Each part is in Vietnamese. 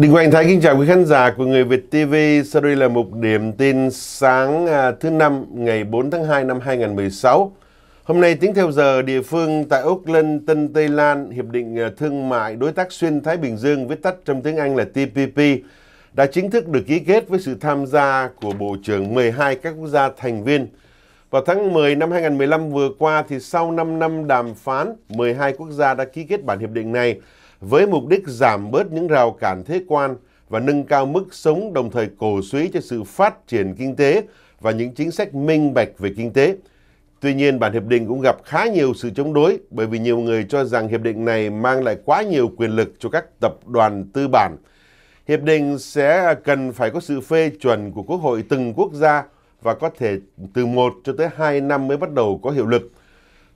Đình Hoàng Thái kính chào quý khán giả của Người Việt TV. Sau đây là một điểm tin sáng à, thứ năm ngày 4 tháng 2 năm 2016. Hôm nay tính theo giờ địa phương tại Auckland, Tân Tây Lan, Hiệp định à, Thương mại Đối tác Xuyên Thái Bình Dương viết tắt trong tiếng Anh là TPP đã chính thức được ký kết với sự tham gia của Bộ trưởng 12 các quốc gia thành viên. Vào tháng 10 năm 2015 vừa qua thì sau 5 năm đàm phán, 12 quốc gia đã ký kết bản hiệp định này với mục đích giảm bớt những rào cản thế quan và nâng cao mức sống đồng thời cổ suý cho sự phát triển kinh tế và những chính sách minh bạch về kinh tế. Tuy nhiên, bản hiệp định cũng gặp khá nhiều sự chống đối bởi vì nhiều người cho rằng hiệp định này mang lại quá nhiều quyền lực cho các tập đoàn tư bản. Hiệp định sẽ cần phải có sự phê chuẩn của Quốc hội từng quốc gia và có thể từ 1 cho tới 2 năm mới bắt đầu có hiệu lực.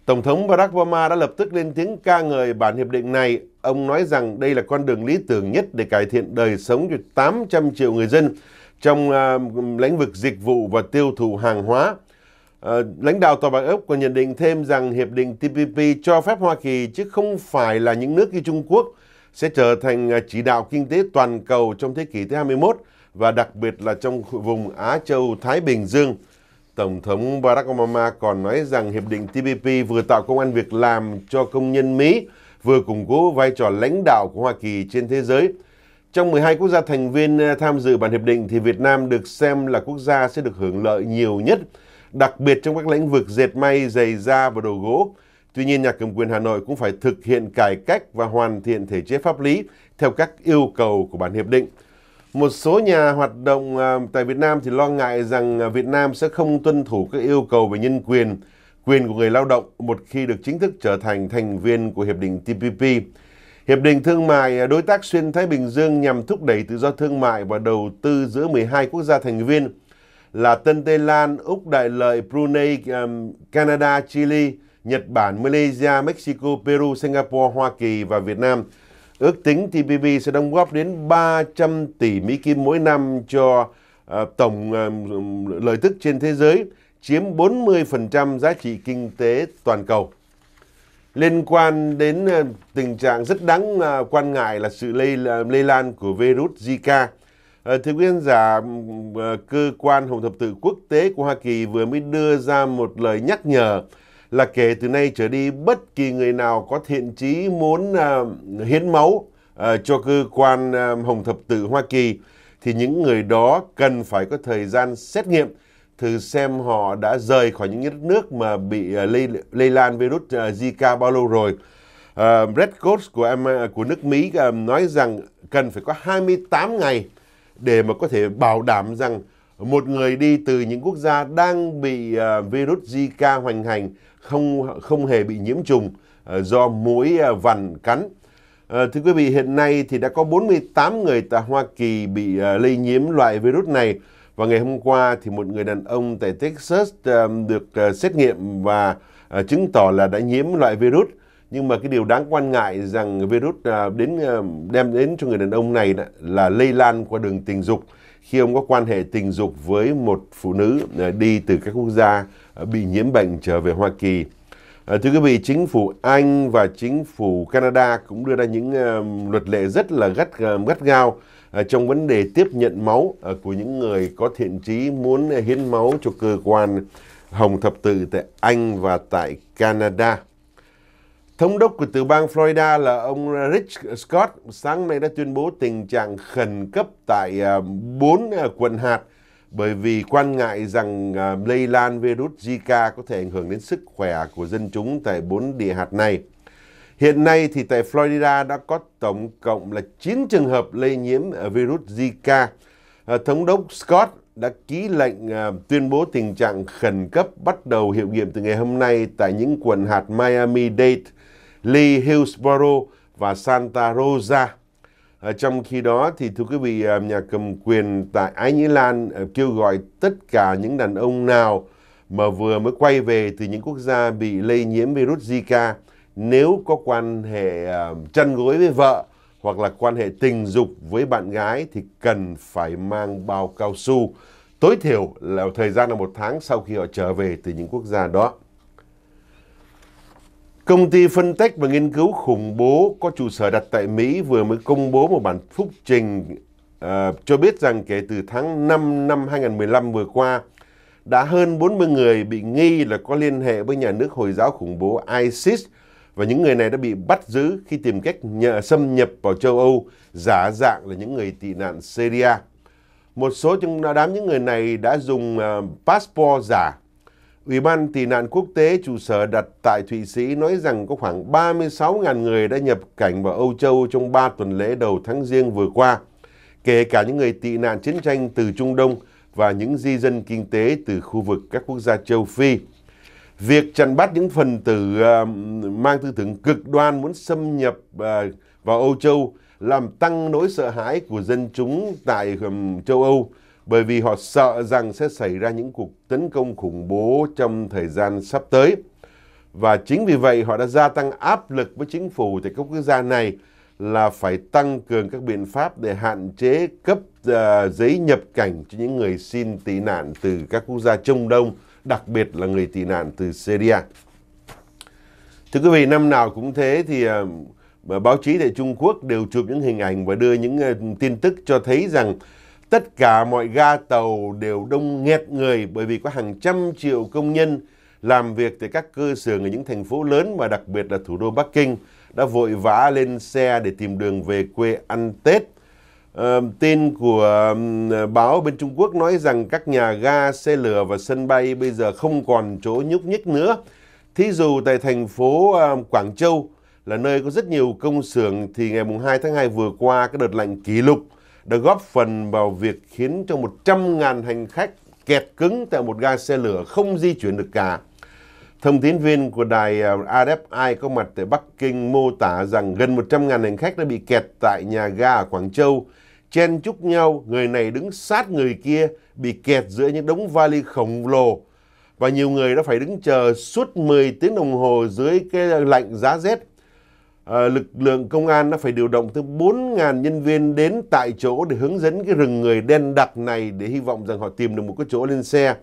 Tổng thống Barack Obama đã lập tức lên tiếng ca ngợi bản hiệp định này ông nói rằng đây là con đường lý tưởng nhất để cải thiện đời sống cho 800 triệu người dân trong uh, lĩnh vực dịch vụ và tiêu thụ hàng hóa. Uh, lãnh đạo Tòa Bạc Ốc còn nhận định thêm rằng Hiệp định TPP cho phép Hoa Kỳ chứ không phải là những nước như Trung Quốc sẽ trở thành à, chỉ đạo kinh tế toàn cầu trong thế kỷ thứ 21 và đặc biệt là trong vùng Á Châu Thái Bình Dương. Tổng thống Barack Obama còn nói rằng Hiệp định TPP vừa tạo công an việc làm cho công nhân Mỹ vừa củng cố vai trò lãnh đạo của Hoa Kỳ trên thế giới. Trong 12 quốc gia thành viên ờ, tham dự bản hiệp định thì Việt Nam được xem là quốc gia sẽ được hưởng lợi nhiều nhất, đặc biệt trong các lĩnh vực dệt may, giày da và đồ gỗ. Tuy nhiên, nhà cầm quyền Hà Nội cũng phải thực hiện cải cách và hoàn thiện thể chế pháp lý theo các yêu cầu của bản hiệp định. Một số nhà hoạt động ờ, tại Việt Nam thì lo ngại rằng Việt Nam sẽ không tuân thủ các yêu cầu về nhân quyền, quyền của người lao động một khi được chính thức trở thành thành viên của Hiệp định TPP. Hiệp định Thương mại à, Đối tác Xuyên Thái Bình Dương nhằm thúc đẩy tự do thương mại và đầu tư giữa 12 quốc gia thành viên là Tân Tây Lan, Úc Đại Lợi, Brunei, Canada, Chile, Nhật Bản, Malaysia, Mexico, Peru, Singapore, Hoa Kỳ và Việt Nam. Ước tính TPP sẽ đóng góp đến 300 tỷ Mỹ Kim mỗi năm cho ờ, tổng lợi tức trên thế giới chiếm 40% giá trị kinh tế toàn cầu. Liên quan đến ờ, tình trạng rất đáng ờ, quan ngại là sự lây, ờ, lây lan của virus Zika. Thưa quý khán giả, ừ, cơ quan Hồng thập tự quốc tế của Hoa Kỳ vừa mới đưa ra một lời nhắc nhở là kể từ nay trở đi bất kỳ người nào có thiện chí muốn hiến máu cho cơ quan Hồng thập tự Hoa Kỳ thì những người đó cần phải có thời gian xét nghiệm thử xem họ đã rời khỏi những nước mà bị ờ, lây, lây lan virus ờ, Zika bao lâu rồi. Uh, Red Coast của của nước Mỹ nói rằng cần phải có 28 ngày để mà có thể bảo đảm rằng một người đi từ những quốc gia đang bị uh, virus Zika hoành hành không không hề bị nhiễm trùng uh, do muỗi uh, vằn cắn. Thưa quý vị, hiện nay thì đã có 48 người tại Hoa Kỳ bị lây nhiễm loại virus này và ngày hôm qua thì một người đàn ông tại Texas um, được ờ, xét nghiệm và ờ, chứng tỏ là đã nhiễm loại virus. Nhưng mà cái điều đáng quan ngại rằng virus ờ, đến đem đến cho người đàn ông này là lây lan qua đường tình dục khi ông có quan hệ tình dục với một phụ nữ đi từ các quốc gia bị nhiễm bệnh trở về Hoa Kỳ. Thưa quý vị, chính phủ Anh và chính phủ Canada cũng đưa ra những luật lệ rất là gắt gắt gao Ờ, trong vấn đề tiếp nhận máu ờ, của những người có thiện trí muốn hiến máu cho cơ quan Hồng Thập Tự tại Anh và tại Canada. Thống đốc của tiểu bang Florida là ông Rich Scott sáng nay đã tuyên bố tình trạng khẩn cấp tại 4 ờ, quận hạt bởi vì quan ngại rằng lây lan virus Zika có thể ảnh hưởng đến sức khỏe của dân chúng tại 4 địa hạt này. Hiện nay thì tại Florida đã có tổng cộng là 9 trường hợp lây nhiễm virus Zika. Ờ, Thống đốc Scott đã ký lệnh ờ, tuyên bố tình trạng khẩn cấp bắt đầu hiệu nghiệm từ ngày hôm nay tại những quận hạt Miami-Dade, Lee Hillsborough và Santa Rosa. Ờ, trong khi đó thì thưa quý vị, nhà cầm quyền tại Ái Lan kêu gọi tất cả những đàn ông nào mà vừa mới quay về từ những quốc gia bị lây nhiễm virus Zika nếu có quan hệ à, chân gối với vợ hoặc là quan hệ tình dục với bạn gái thì cần phải mang bao cao su tối thiểu là thời gian là một tháng sau khi họ trở về từ những quốc gia đó. Công ty phân tích và nghiên cứu khủng bố có trụ sở đặt tại Mỹ vừa mới công bố một bản phúc trình uh, cho biết rằng kể từ tháng 5 năm 2015 vừa qua, đã hơn 40 người bị nghi là có liên hệ với nhà nước Hồi giáo khủng bố ISIS – và những người này đã bị bắt giữ khi tìm cách nhờ xâm nhập vào châu Âu, giả dạng là những người tị nạn Syria. Một số trong đám những người này đã dùng à, passport giả. Ủy ban tị nạn quốc tế trụ sở đặt tại Thụy Sĩ nói rằng có khoảng 36.000 người đã nhập cảnh vào Âu Châu trong 3 tuần lễ đầu tháng riêng vừa qua, kể cả những người tị nạn chiến tranh từ Trung Đông và những di dân kinh tế từ khu vực các quốc gia châu Phi. Việc chặn bắt những phần tử ờ, mang tư tưởng cực đoan muốn xâm nhập ờ, vào Âu Châu làm tăng nỗi sợ hãi của dân chúng tại châu Âu bởi vì họ sợ rằng sẽ xảy ra những cuộc tấn công khủng bố trong thời gian sắp tới. Và chính vì vậy họ đã gia tăng áp lực với chính phủ tại các quốc gia này là phải tăng cường các biện pháp để hạn chế cấp uh, giấy nhập cảnh cho những người xin tị nạn từ các quốc gia Trung Đông đặc biệt là người tị nạn từ Syria. Thưa quý vị, năm nào cũng thế thì uh, báo chí tại Trung Quốc đều chụp những hình ảnh và đưa những uh, tin tức cho thấy rằng tất cả mọi ga tàu đều đông nghẹt người bởi vì có hàng trăm triệu công nhân làm việc tại các cơ sở ở những thành phố lớn và đặc biệt là thủ đô Bắc Kinh đã vội vã lên xe để tìm đường về quê ăn Tết tin của báo bên Trung Quốc nói rằng các nhà ga, xe lửa và sân bay bây giờ không còn chỗ nhúc nhích nữa. Thí dụ tại thành phố Quảng Châu là nơi có rất nhiều công xưởng thì ngày mùng 2 tháng 2 vừa qua cái đợt lạnh kỷ lục đã góp phần vào việc khiến cho 100.000 hành khách kẹt cứng tại một ga xe lửa không di chuyển được cả. Thông tin viên của đài RFI ờ, có mặt tại Bắc Kinh mô tả rằng gần 100.000 hành khách đã bị kẹt tại nhà ga ở Quảng Châu chen chúc nhau, người này đứng sát người kia, bị kẹt giữa những đống vali khổng lồ. Và nhiều người đã phải đứng chờ suốt 10 tiếng đồng hồ dưới cái lạnh giá rét. À, lực lượng công an đã phải điều động tới 4.000 nhân viên đến tại chỗ để hướng dẫn cái rừng người đen đặc này để hy vọng rằng họ tìm được một cái chỗ lên xe.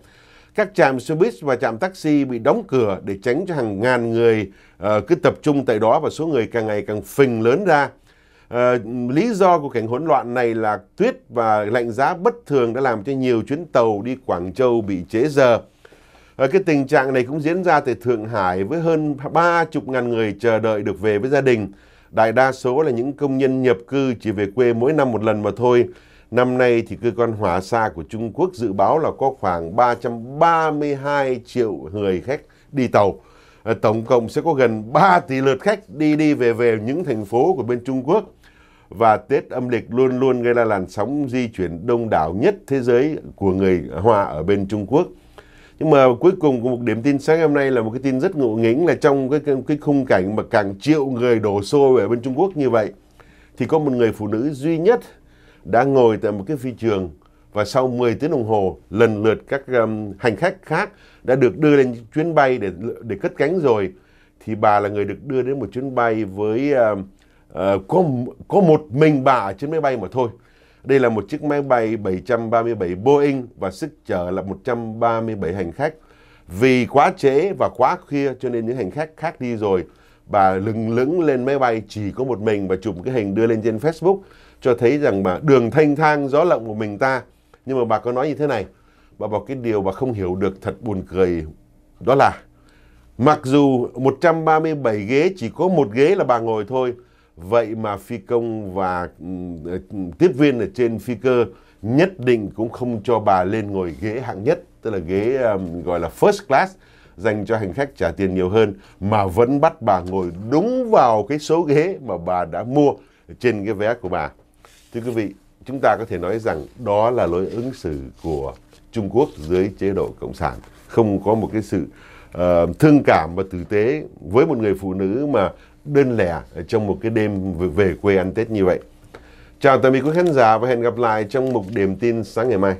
Các trạm xe buýt và trạm taxi bị đóng cửa để tránh cho hàng ngàn người uh, cứ tập trung tại đó và số người càng ngày càng phình lớn ra. À, lý do của cảnh hỗn loạn này là tuyết và lạnh giá bất thường đã làm cho nhiều chuyến tàu đi Quảng Châu bị chế giờ. À, cái tình trạng này cũng diễn ra tại Thượng Hải với hơn 30 ngàn người chờ đợi được về với gia đình. Đại đa số là những công nhân nhập cư chỉ về quê mỗi năm một lần mà thôi. Năm nay thì cơ quan hỏa xa của Trung Quốc dự báo là có khoảng 332 triệu người khách đi tàu. Ờ, tổng cộng sẽ có gần 3 tỷ lượt khách đi đi về về những thành phố của bên Trung Quốc và Tết âm lịch luôn luôn gây ra làn sóng di chuyển đông đảo nhất thế giới của người Hoa ở bên Trung Quốc. Nhưng mà cuối cùng của một điểm tin sáng hôm nay là một cái tin rất ngộ nghĩnh là trong cái cái khung cảnh mà càng triệu người đổ xô về bên Trung Quốc như vậy thì có một người phụ nữ duy nhất đã ngồi tại một cái phi trường và sau 10 tiếng đồng hồ lần lượt các um, hành khách khác đã được đưa lên chuyến bay để để cất cánh rồi thì bà là người được đưa đến một chuyến bay với uh, Ờ, có có một mình bà ở trên máy bay mà thôi. Đây là một chiếc máy bay 737 Boeing và sức chở là 137 hành khách. Vì quá trễ và quá khuya cho nên những hành khách khác đi rồi, bà lừng lững lên máy bay chỉ có một mình và chụp cái hình đưa lên trên Facebook cho thấy rằng bà đường thanh thang gió lộng của mình ta. Nhưng mà bà có nói như thế này, bà bảo cái điều bà không hiểu được thật buồn cười đó là mặc dù 137 ghế chỉ có một ghế là bà ngồi thôi vậy mà phi công và ờ, tiếp viên ở trên phi cơ nhất định cũng không cho bà lên ngồi ghế hạng nhất tức là ghế um, gọi là first class dành cho hành khách trả tiền nhiều hơn mà vẫn bắt bà ngồi đúng vào cái số ghế mà bà đã mua trên cái vé của bà. Thưa quý vị, chúng ta có thể nói rằng đó là lối ứng xử của Trung Quốc dưới chế độ cộng sản, không có một cái sự uh, thương cảm và tử tế với một người phụ nữ mà đơn lẻ trong một cái đêm về quê ăn Tết như vậy. Chào tạm biệt quý khán giả và hẹn gặp lại trong mục điểm tin sáng ngày mai.